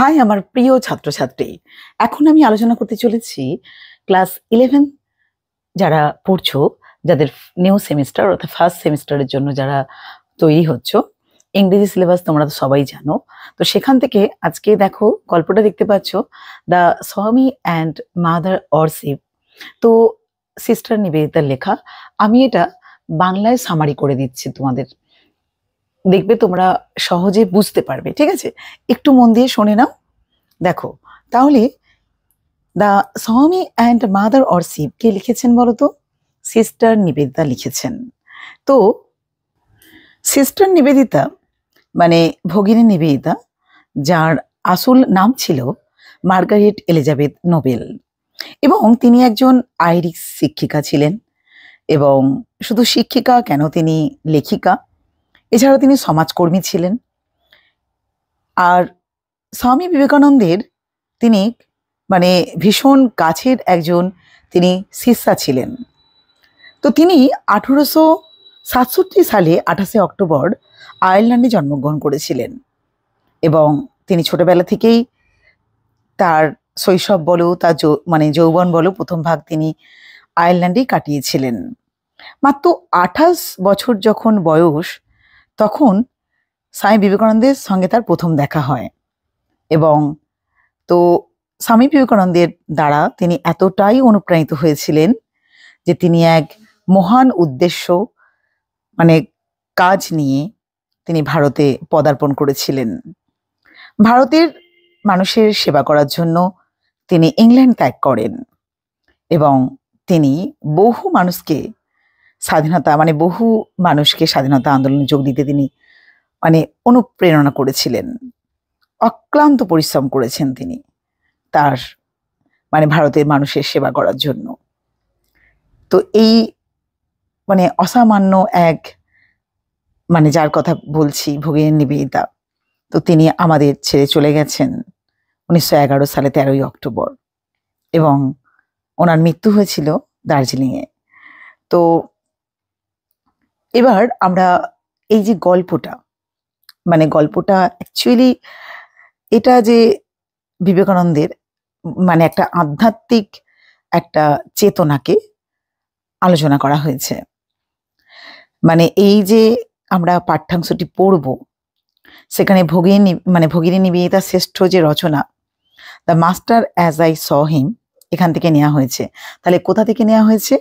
high আমার প্রিয় ছাত্রছাত্রী এখন আমি আলোচনা করতে চলেছি ক্লাস ইলেভেন যারা পড়ছ যাদের নিউ সেমিস্টার অর্থাৎ ফার্স্ট সেমিস্টারের জন্য যারা তৈরি হচ্ছ ইংরেজি সিলেবাস তোমরা তো সবাই জানো তো সেখান থেকে আজকে দেখো গল্পটা দেখতে পাচ্ছ দ্য স্বামী অ্যান্ড মাদার অরসিভ তো সিস্টার নিবেদিতার লেখা আমি এটা বাংলায় সামারি করে দিচ্ছি তোমাদের দেখবে তোমরা সহজে বুঝতে পারবে ঠিক আছে একটু মন দিয়ে শোনে নাও দেখো তাহলে দ্য স্বামী অ্যান্ড মাদার শিব কে লিখেছেন বলতো সিস্টার নিবেদিতা লিখেছেন তো সিস্টার নিবেদিতা মানে ভগিনী নিবেদিতা যার আসল নাম ছিল মার্গারেট এলিজাবেথ নোবেল এবং তিনি একজন আইরিশ শিক্ষিকা ছিলেন এবং শুধু শিক্ষিকা কেন তিনি লেখিকা এছাড়া তিনি সমাজকর্মী ছিলেন আর স্বামী বিবেকানন্দের তিনি মানে ভীষণ কাছের একজন তিনি শিষ্যা ছিলেন তো তিনি আঠেরোশো সাতষট্টি সালে আঠাশে অক্টোবর আয়ারল্যান্ডে জন্মগ্রহণ করেছিলেন এবং তিনি ছোটবেলা থেকেই তার শৈশব বলো তার মানে যৌবন বলো প্রথম ভাগ তিনি আয়ারল্যান্ডেই কাটিয়েছিলেন মাত্র আঠাশ বছর যখন বয়স তখন স্বামী বিবেকানন্দের সঙ্গে তার প্রথম দেখা হয় এবং তো স্বামী বিবেকানন্দের দ্বারা তিনি এতটাই অনুপ্রাণিত হয়েছিলেন যে তিনি এক মহান উদ্দেশ্য মানে কাজ নিয়ে তিনি ভারতে পদার্পণ করেছিলেন ভারতের মানুষের সেবা করার জন্য তিনি ইংল্যান্ড ত্যাগ করেন এবং তিনি বহু মানুষকে স্বাধীনতা মানে বহু মানুষকে স্বাধীনতা আন্দোলনে যোগ দিতে তিনি মানে অনুপ্রেরণা করেছিলেন অক্লান্ত পরিশ্রম করেছেন তিনি তার মানে ভারতের মানুষের সেবা করার জন্য তো এই মানে অসামান্য এক মানে যার কথা বলছি ভোগেন নিবেদিতা তো তিনি আমাদের ছেড়ে চলে গেছেন উনিশশো এগারো সালে তেরোই অক্টোবর এবং ওনার মৃত্যু হয়েছিল দার্জিলিংয়ে তো এবার আমরা এই যে গল্পটা মানে গল্পটা অ্যাকচুয়ালি এটা যে বিবেকানন্দের মানে একটা আধ্যাত্মিক একটা চেতনাকে আলোচনা করা হয়েছে মানে এই যে আমরা পাঠ্যাংশটি পড়ব সেখানে ভগিনী মানে ভগিনী নিবেদিতা শ্রেষ্ঠ যে রচনা the master as I saw him এখান থেকে নেওয়া হয়েছে তাহলে কোথা থেকে নেওয়া হয়েছে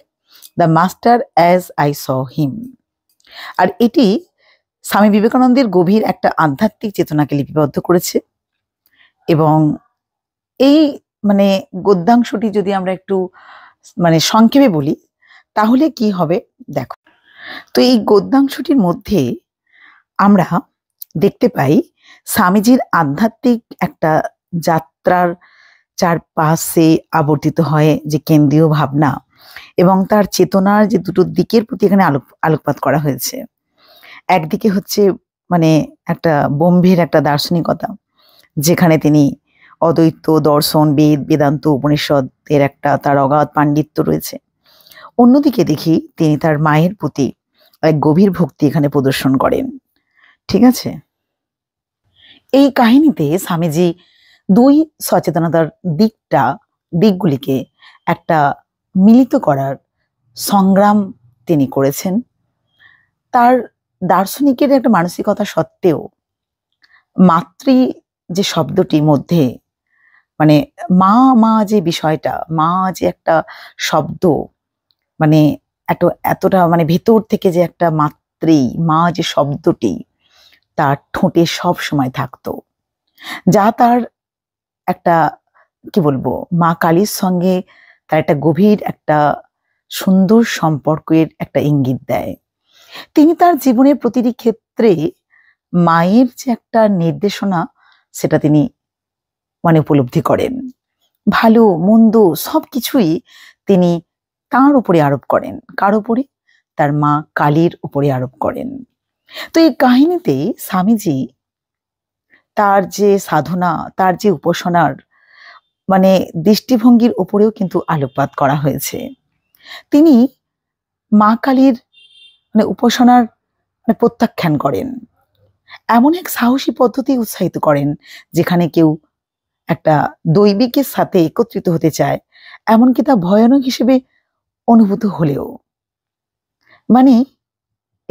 the master as I saw him আর এটি স্বামী বিবেকানন্দের গভীর একটা আধ্যাত্মিক চেতনাকে লিপিবদ্ধ করেছে এবং এই মানে গদ্যাংশটি যদি আমরা একটু মানে সংক্ষেপে বলি তাহলে কি হবে দেখো তো এই গদ্যাংশটির মধ্যে আমরা দেখতে পাই স্বামীজির আধ্যাত্মিক একটা যাত্রার চারপাশে আবর্তিত হয় যে কেন্দ্রীয় ভাবনা এবং তার চেতনার যে দুটো দিকের প্রতি এখানে আলোক আলোকপাত করা হয়েছে একদিকে হচ্ছে মানে একটা বোম্বের একটা দার্শনিকতা যেখানে তিনি অদ্বৈত দর্শন বেদ বেদান্ত উপনিষদের একটা তার অগাধ পাণ্ডিত্য রয়েছে অন্যদিকে দেখি তিনি তার মায়ের প্রতি এক গভীর ভক্তি এখানে প্রদর্শন করেন ঠিক আছে এই কাহিনীতে স্বামীজি দুই সচেতনতার দিকটা দিকগুলিকে একটা মিলিত করার সংগ্রাম তিনি করেছেন তার দার্শনিকের একটা মানসিকতা সত্ত্বেও মাতৃ যে শব্দটির মধ্যে মানে মা মা যে বিষয়টা মা যে একটা শব্দ মানে এত এতটা মানে ভেতর থেকে যে একটা মাতৃ মা যে শব্দটি তার ঠোঁটে সব সময় থাকতো যা তার একটা কি বলবো মা কালীর সঙ্গে তার একটা গভীর একটা সুন্দর সম্পর্কের একটা ইঙ্গিত দেয় তিনি তার জীবনের প্রতিটি ক্ষেত্রে মায়ের যে একটা নির্দেশনা সেটা তিনি মানে উপলব্ধি করেন ভালো মন্দ সব কিছুই তিনি তার উপরে আরোপ করেন কার উপরে তার মা কালীর উপরে আরোপ করেন তো এই কাহিনীতে স্বামীজি তার যে সাধনা তার যে উপাসনার মানে দৃষ্টিভঙ্গির ওপরেও কিন্তু আলোকপাত করা হয়েছে তিনি মা কালীর মানে উপাসনার মানে প্রত্যাখ্যান করেন এমন এক সাহসী পদ্ধতি উৎসাহিত করেন যেখানে কেউ একটা দৈবিকের সাথে একত্রিত হতে চায় এমনকি তা ভয়ানক হিসেবে অনুভূত হলেও মানে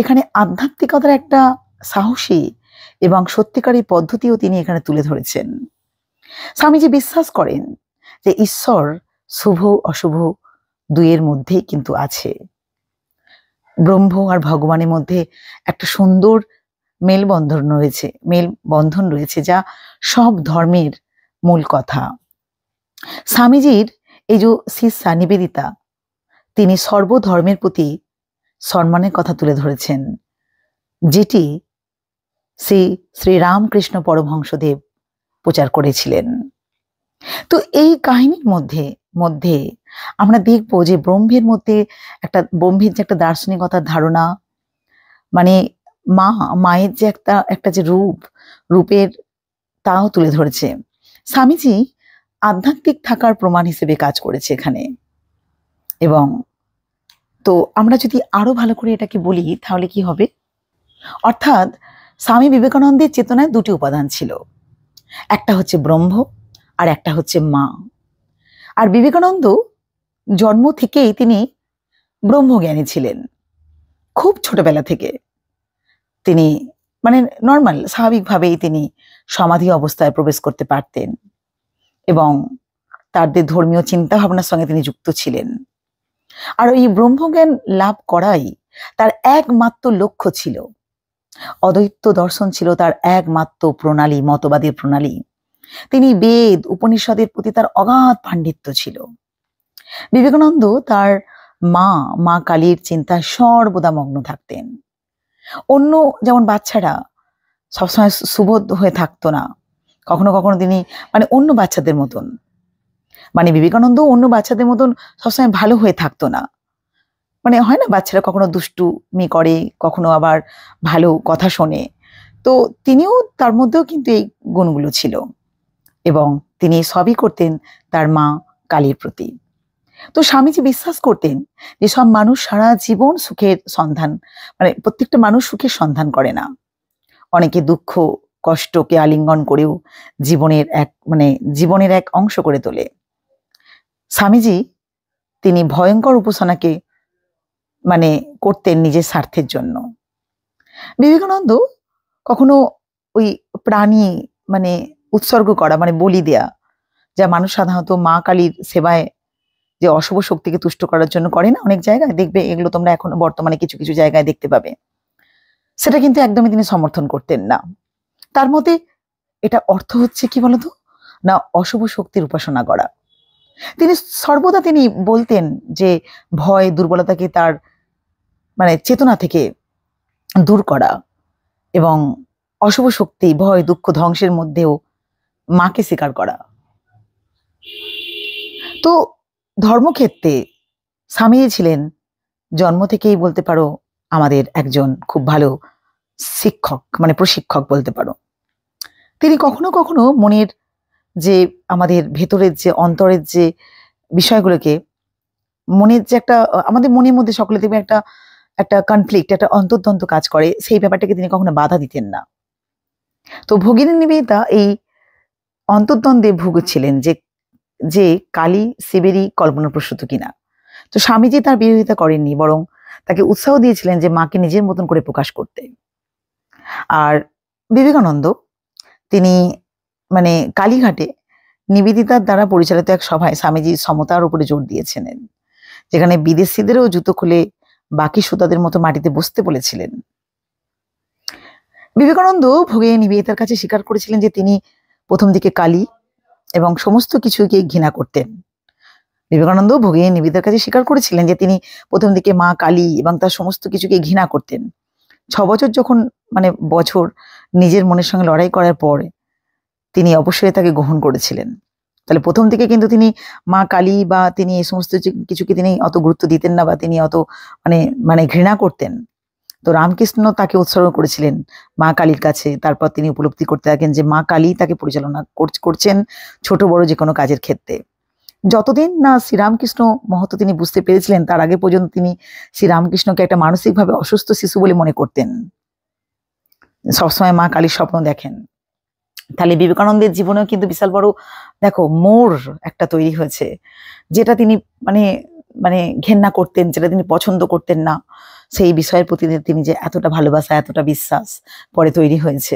এখানে আধ্যাত্মিকতার একটা সাহসী এবং সত্যিকারী পদ্ধতিও তিনি এখানে তুলে ধরেছেন স্বামীজি বিশ্বাস করেন যে ঈশ্বর শুভ অশুভ দুইয়ের মধ্যে কিন্তু আছে ব্রহ্ম আর ভগবানের মধ্যে একটা সুন্দর মেলবন্ধন রয়েছে মেলবন্ধন রয়েছে যা সব ধর্মের মূল কথা স্বামীজির এই যে শিষ্যা নিবেদিতা তিনি সর্বধর্মের প্রতি সম্মানের কথা তুলে ধরেছেন যেটি শ্রী শ্রীরামকৃষ্ণ পরমহংসদেব প্রচার করেছিলেন তো এই কাহিনীর মধ্যে মধ্যে আমরা দেখব যে ব্রহ্মের মধ্যে একটা ব্রহ্মের যে একটা দার্শনিকতার ধারণা মানে মা মায়ের যে একটা একটা যে রূপ রূপের তাও তুলে ধরেছে স্বামীজি আধ্যাত্মিক থাকার প্রমাণ হিসেবে কাজ করেছে এখানে এবং তো আমরা যদি আরো ভালো করে এটাকে বলি তাহলে কি হবে অর্থাৎ স্বামী বিবেকানন্দের চেতনায় দুটি উপাদান ছিল একটা হচ্ছে ব্রহ্ম আর একটা হচ্ছে মা আর বিবেকানন্দ জন্ম থেকেই তিনি ব্রহ্মজ্ঞানী ছিলেন খুব ছোটবেলা থেকে তিনি মানে নর্মাল স্বাভাবিকভাবেই তিনি সমাধি অবস্থায় প্রবেশ করতে পারতেন এবং তাদের ধর্মীয় চিন্তাভাবনার সঙ্গে তিনি যুক্ত ছিলেন আর ওই ব্রহ্মজ্ঞান লাভ করাই তার একমাত্র লক্ষ্য ছিল অদ্বৈত দর্শন ছিল তার একমাত্র প্রণালী মতবাদের প্রণালী তিনি বেদ উপনিষদের প্রতি তার অগাধ পাণ্ডিত্য ছিল বিবেকানন্দ তার মা মা কালীর চিন্তায় সর্বদা মগ্ন থাকতেন অন্য যেমন বাচ্চারা সবসময় সুবোধ হয়ে থাকতো না কখনো কখনো তিনি মানে অন্য বাচ্চাদের মতন মানে বিবেকানন্দ অন্য বাচ্চাদের মতন সবসময় ভালো হয়ে থাকতো না মানে হয় না বাচ্চারা কখনো দুষ্টুমি করে কখনো আবার ভালো কথা শোনে তো তিনিও তার মধ্যেও কিন্তু এই গুণগুলো ছিল এবং তিনি সবই করতেন তার মা কালীর প্রতি তো স্বামীজি বিশ্বাস করতেন যে সব মানুষ সারা জীবন সুখের সন্ধান মানে প্রত্যেকটা মানুষ সুখের সন্ধান করে না অনেকে দুঃখ কষ্টকে আলিঙ্গন করেও জীবনের এক মানে জীবনের এক অংশ করে তোলে স্বামীজি তিনি ভয়ঙ্কর উপাসনাকে মানে করতেন নিজের স্বার্থের জন্য বিবেকানন্দ কখনো ওই প্রাণী মানে উৎসর্গ করা মানে বলি দেয়া যা মানুষ সাধারণত মা কালীর সেবায় যে অশুভ শক্তিকে তুষ্ট করার জন্য করে না অনেক জায়গায় দেখবে এগুলো তোমরা এখন বর্তমানে কিছু কিছু জায়গায় দেখতে পাবে সেটা কিন্তু একদমই তিনি সমর্থন করতেন না তার মতে এটা অর্থ হচ্ছে কি বলতো না অশুভ শক্তির উপাসনা করা তিনি সর্বদা তিনি বলতেন যে ভয় দুর্বলতাকে তার মানে চেতনা থেকে দূর করা এবং অশুভ শক্তি ভয় দুঃখ ধ্বংসের মধ্যেও মাকে স্বীকার করা তো ধর্মক্ষেত্রে স্বামী ছিলেন জন্ম থেকেই বলতে পারো আমাদের একজন খুব ভালো শিক্ষক মানে প্রশিক্ষক বলতে পারো তিনি কখনো কখনো মনের যে আমাদের ভেতরের যে অন্তরের যে বিষয়গুলোকে মনের যে একটা আমাদের মনের মধ্যে সকলে দেখবে একটা একটা কনফ্লিক্ট একটা অন্তর্দন্ত কাজ করে সেই ব্যাপারটাকে তিনি কখনো বাধা দিতেন না তো ভগিনী নিবেদিতা এই অন্তর্দ্বন্দ্বে ভুগছিলেন যে যে কালী শিবেরই কল্পনাপ্রসূত কিনা তো স্বামীজি তার বিরোধিতা করেননি বরং তাকে উৎসাহ দিয়েছিলেন যে মাকে নিজের মতন করে প্রকাশ করতে আর বিবেকানন্দ তিনি মানে কালীঘাটে নিবেদিতার দ্বারা পরিচালিত এক সভায় স্বামীজি সমতার উপরে জোর দিয়েছিলেন যেখানে বিদেশিদেরও জুতো খুলে বাকি সুতাদের মতো মাটিতে বসতে বলেছিলেন বিবেকানন্দ ভোগে নিবেদিতার কাছে স্বীকার করেছিলেন যে তিনি প্রথম দিকে কালী এবং সমস্ত কিছুকে ঘৃণা করতেন বিবেকানন্দ ভোগে নিবেদিতার কাছে স্বীকার করেছিলেন যে তিনি প্রথম দিকে মা কালী এবং তার সমস্ত কিছুকে ঘৃণা করতেন ছ বছর যখন মানে বছর নিজের মনের সঙ্গে লড়াই করার পরে তিনি অবশ্যই তাকে গ্রহণ করেছিলেন তাহলে প্রথম থেকে কিন্তু তিনি মা কালী বা তিনি এই সমস্ত কিছুকে তিনি অত গুরুত্ব দিতেন না বা তিনি অত মানে মানে ঘৃণা করতেন তো রামকৃষ্ণ তাকে উৎসর্গ করেছিলেন মা কালীর কাছে তারপর তিনি উপলব্ধি করতে থাকেন যে মা কালী তাকে পরিচালনা করছেন ছোট বড় যে কোনো কাজের ক্ষেত্রে যতদিন না শ্রীরামকৃষ্ণ মহত্ব তিনি বুঝতে পেরেছিলেন তার আগে পর্যন্ত তিনি শ্রীরামকৃষ্ণকে একটা মানসিকভাবে অসুস্থ শিশু বলে মনে করতেন সবসময় মা কালীর স্বপ্ন দেখেন তাহলে বিবেকানন্দের জীবনেও কিন্তু বিশাল বড় দেখো মোর একটা তৈরি হয়েছে যেটা তিনি মানে মানে ঘেন্না করতেন যেটা তিনি পছন্দ করতেন না সেই বিষয়ের প্রতি তিনি যে এতটা ভালোবাসা এতটা বিশ্বাস পরে তৈরি হয়েছে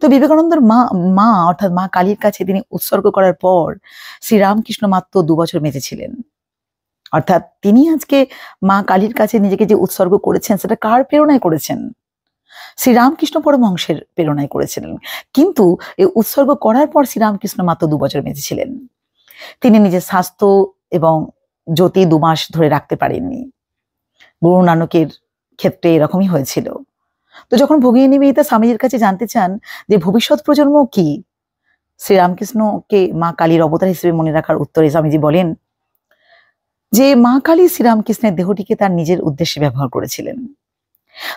তো বিবেকানন্দর মা মা অর্থাৎ মা কালীর কাছে তিনি উৎসর্গ করার পর শ্রীরামকৃষ্ণ মাত্র দু বছর মেজেছিলেন অর্থাৎ তিনি আজকে মা কালীর কাছে নিজেকে যে উৎসর্গ করেছেন সেটা কার প্রেরণায় করেছেন শ্রীরামকৃষ্ণ অংশের প্রেরণায় করেছিলেন কিন্তু এই উৎসর্গ করার পর শ্রীরামকৃষ্ণ মাত্র দু বছর বেঁচেছিলেন তিনি নিজের স্বাস্থ্য এবং জ্যোতি দু মাস ধরে রাখতে পারেননি গুরু নানকের ক্ষেত্রে এরকমই হয়েছিল তো যখন ভগিনী মেহিতা স্বামীজির কাছে জানতে চান যে ভবিষ্যৎ প্রজন্ম কি শ্রীরামকৃষ্ণকে মা কালীর অবতার হিসেবে মনে রাখার উত্তরে স্বামীজি বলেন যে মা কালী শ্রীরামকৃষ্ণের দেহটিকে তার নিজের উদ্দেশ্যে ব্যবহার করেছিলেন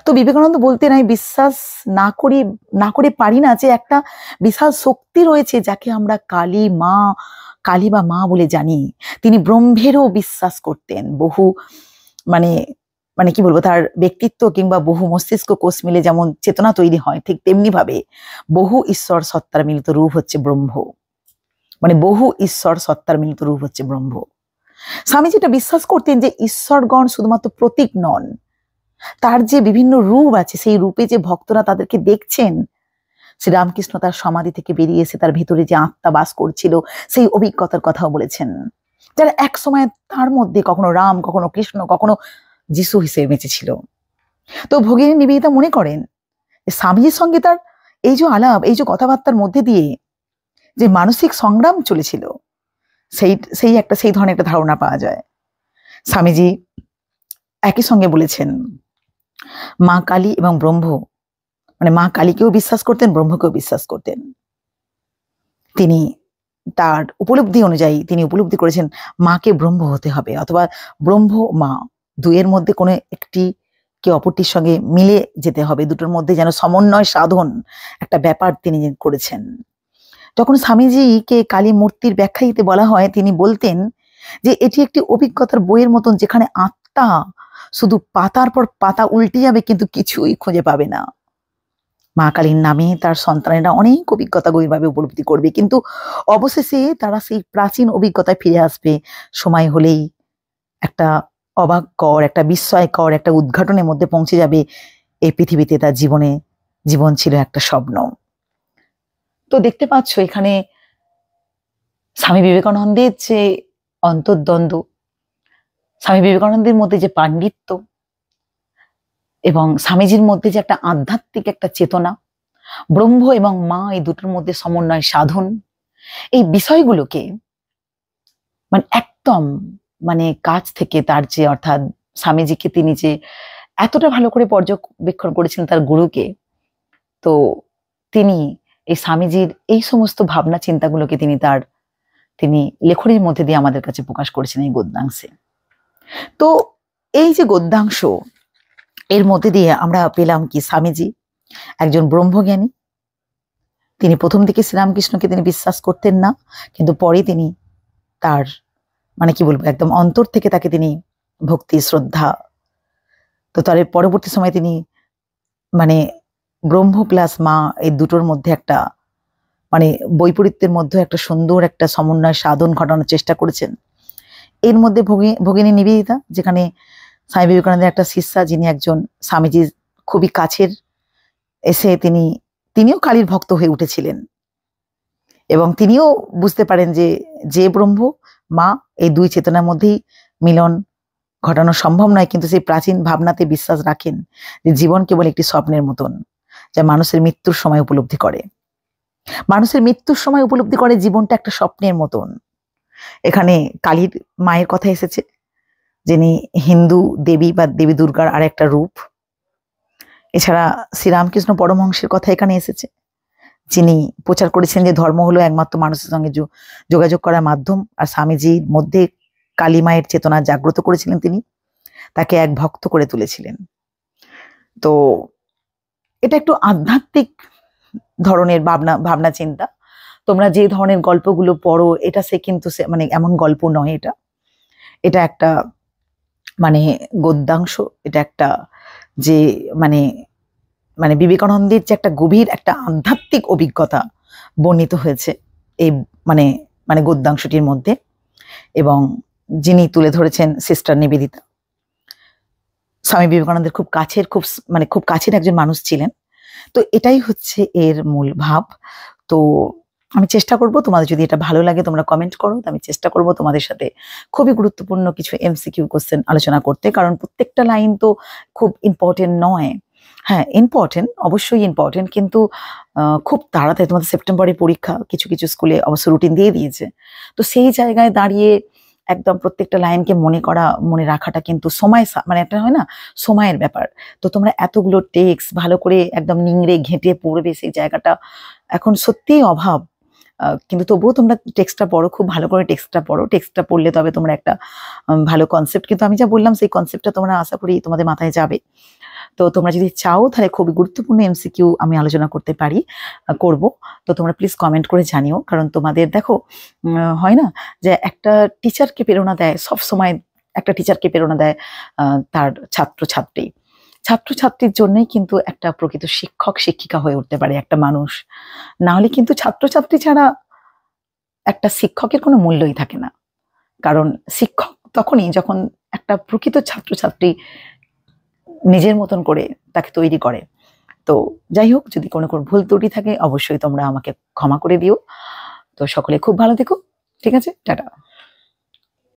তো বিবেকানন্দ বলতেন আমি বিশ্বাস না করে না করে পারি না যে একটা বিশাল শক্তি রয়েছে যাকে আমরা কালী মা কালী বা মা বলে জানি তিনি ব্রহ্মেরও বিশ্বাস করতেন বহু মানে মানে কি বলবো তার ব্যক্তিত্ব কিংবা বহু মস্তিষ্ক কোষ মিলে যেমন চেতনা তৈরি হয় ঠিক তেমনিভাবে বহু ঈশ্বর সত্তার মিলিত রূপ হচ্ছে ব্রহ্ম মানে বহু ঈশ্বর সত্তার মিলিত রূপ হচ্ছে ব্রহ্ম স্বামীজি এটা বিশ্বাস করতেন যে ঈশ্বরগণ শুধুমাত্র প্রতীক নন তার যে বিভিন্ন রূপ আছে সেই রূপে যে ভক্তরা তাদেরকে দেখছেন শ্রীরামকৃষ্ণ তার সমাধি থেকে বেরিয়ে এসে তার ভেতরে যে আত্মা বাস করছিল সেই অভিজ্ঞতার কথাও বলেছেন যারা এক সময় তার মধ্যে কখনো রাম কখনো কৃষ্ণ কখনো যিশু হিসেবে বেঁচেছিল তো ভগিনী নিবেদিতা মনে করেন স্বামীজির সঙ্গে তার এই যে আলাপ এই যে কথাবার্তার মধ্যে দিয়ে যে মানসিক সংগ্রাম চলেছিল সেই সেই একটা সেই ধরনের একটা ধারণা পাওয়া যায় স্বামীজি একই সঙ্গে বলেছেন মা কালী এবং ব্রহ্ম মানে মা কালীকেও বিশ্বাস করতেন ব্রহ্মকেও বিশ্বাস করতেন তিনি তার উপলব্ধি অনুযায়ী তিনি উপলব্ধি করেছেন মাকে ব্রহ্ম হতে হবে অথবা ব্রহ্ম মা দুয়ের মধ্যে কোনো একটি কে অপরটির সঙ্গে মিলে যেতে হবে দুটোর মধ্যে যেন সমন্বয় সাধন একটা ব্যাপার তিনি করেছেন যখন স্বামীজিকে কালী মূর্তির ব্যাখ্যা দিতে বলা হয় তিনি বলতেন যে এটি একটি অভিজ্ঞতার বইয়ের মতন যেখানে আত্মা শুধু পাতার পর পাতা উল্টে যাবে কিন্তু কিছুই খুঁজে পাবে না মা কালীর নামে তার সন্তানেরা অনেক অভিজ্ঞতা গভীরভাবে উপলব্ধি করবে কিন্তু অবশেষে তারা সেই প্রাচীন অভিজ্ঞতায় ফিরে আসবে সময় হলেই একটা অবাককর একটা বিস্ময়কর একটা উদ্ঘাটনের মধ্যে পৌঁছে যাবে এই পৃথিবীতে তার জীবনে জীবন ছিল একটা স্বপ্ন তো দেখতে পাচ্ছ এখানে স্বামী বিবেকানন্দের যে অন্তর্দ্বন্দ্ব স্বামী বিবেকানন্দের মধ্যে যে পাণ্ডিত্য এবং স্বামীজির মধ্যে যে একটা আধ্যাত্মিক একটা চেতনা ব্রহ্ম এবং মা এই দুটোর মধ্যে সমন্বয় সাধন এই বিষয়গুলোকে মানে একদম মানে কাজ থেকে তার যে অর্থাৎ স্বামীজিকে তিনি যে এতটা ভালো করে পর্যবেক্ষণ করেছিলেন তার গুরুকে তো তিনি এই স্বামীজির এই সমস্ত ভাবনা চিন্তাগুলোকে তিনি তার তিনি লেখনীর মধ্যে দিয়ে আমাদের কাছে প্রকাশ করেছেন এই গদ্যাংশে তো এই যে গদ্যাংশ এর মধ্যে দিয়ে আমরা পেলাম কি স্বামীজি একজন ব্রহ্মজ্ঞানী তিনি প্রথম দিকে শ্রীরামকৃষ্ণকে তিনি বিশ্বাস করতেন না কিন্তু পরে তিনি তার মানে কি বলবো একদম অন্তর থেকে তাকে তিনি ভক্তি শ্রদ্ধা তো তার পরবর্তী সময় তিনি মানে ব্রহ্ম প্লাস মা এই দুটোর মধ্যে একটা মানে বৈপরীত্যের মধ্যে একটা সুন্দর একটা সমন্বয় সাধন ঘটানোর চেষ্টা করেছেন এর মধ্যে ভগি ভগিনী নিবেদিতা যেখানে স্বামী বিবেকানন্দের একটা শিষ্যা যিনি একজন স্বামীজির খুবই কাছের এসে তিনি তিনিও কালীর ভক্ত হয়ে উঠেছিলেন এবং তিনিও বুঝতে পারেন যে যে ব্রহ্ম মা এই দুই চেতনার মধ্যেই মিলন ঘটানো সম্ভব নয় কিন্তু সেই প্রাচীন ভাবনাতে বিশ্বাস রাখেন যে জীবন কেবল একটি স্বপ্নের মতন যা মানুষের মৃত্যুর সময় উপলব্ধি করে মানুষের মৃত্যুর সময় উপলব্ধি করে জীবনটা একটা স্বপ্নের মতন এখানে কালীর মায়ের কথা এসেছে যিনি হিন্দু দেবী বা দেবী দুর্গার আর একটা রূপ এছাড়া শ্রীরামকৃষ্ণ পরমহংসের কথা এখানে এসেছে যিনি প্রচার করেছেন যে ধর্ম হলো একমাত্র মানুষের সঙ্গে যোগাযোগ করার মাধ্যম আর স্বামীজির মধ্যে কালী মায়ের চেতনা জাগ্রত করেছিলেন তিনি তাকে এক ভক্ত করে তুলেছিলেন তো এটা একটু আধ্যাত্মিক ধরনের ভাবনা ভাবনা চিন্তা তোমরা যে ধরনের গল্পগুলো পড়ো এটা সে কিন্তু সে মানে এমন গল্প নয় এটা এটা একটা মানে গদ্যাংশ এটা একটা যে মানে মানে বিবেকানন্দের যে একটা গভীর একটা আধ্যাত্মিক অভিজ্ঞতা বর্ণিত হয়েছে এই মানে মানে গদ্যাংশটির মধ্যে এবং যিনি তুলে ধরেছেন সিস্টার নিবেদিতা স্বামী বিবেকানন্দের খুব কাছের খুব মানে খুব কাছের একজন মানুষ ছিলেন তো এটাই হচ্ছে এর মূল ভাব তো আমি চেষ্টা করব তোমাদের যদি এটা ভালো লাগে তোমরা কমেন্ট করো আমি চেষ্টা করব তোমাদের সাথে খুবই গুরুত্বপূর্ণ কিছু এমসিকিউ কোশ্চেন আলোচনা করতে কারণ প্রত্যেকটা লাইন তো খুব ইম্পর্টেন্ট নয় হ্যাঁ ইম্পর্টেন্ট অবশ্যই ইম্পর্টেন্ট কিন্তু খুব তাড়াতাড়ি তোমাদের সেপ্টেম্বরে পরীক্ষা কিছু কিছু স্কুলে অবশ্য রুটিন দিয়ে দিয়েছে তো সেই জায়গায় দাঁড়িয়ে একদম প্রত্যেকটা লাইনকে মনে করা মনে রাখাটা কিন্তু সময় মানে একটা হয় না সময়ের ব্যাপার তো তোমরা এতগুলো টেক্স ভালো করে একদম নিংড়ে ঘেঁটে পড়বে সেই জায়গাটা এখন সত্যিই অভাব কিন্তু তবুও তোমরা টেক্সটটা পড়ো খুব ভালো করে টেক্সটটা পড়ো টেক্সটটা পড়লে তবে তোমরা একটা ভালো কনসেপ্ট কিন্তু আমি যা বললাম সেই কনসেপ্টটা তোমরা আশা করি তোমাদের মাথায় যাবে তো তোমরা যদি চাও তাহলে খুবই গুরুত্বপূর্ণ এমসিকিউ আমি আলোচনা করতে পারি করব তো তোমরা প্লিজ কমেন্ট করে জানিও কারণ তোমাদের দেখো হয় না যে একটা টিচারকে প্রেরণা দেয় সব সময় একটা টিচারকে প্রেরণা দেয় তার ছাত্র ছাত্রী ছাত্রছাত্রীর জন্যই কিন্তু একটা প্রকৃত শিক্ষক শিক্ষিকা হয়ে উঠতে পারে একটা মানুষ না হলে কিন্তু ছাত্রছাত্রী ছাড়া একটা শিক্ষকের কোনো মূল্যই থাকে না কারণ শিক্ষক তখনই যখন একটা প্রকৃত ছাত্রছাত্রী নিজের মতন করে তাকে তৈরি করে তো যাই হোক যদি কোনো কোনো ভুল ত্রুটি থাকে অবশ্যই তোমরা আমাকে ক্ষমা করে দিও তো সকলে খুব ভালো থেকো ঠিক আছে টাটা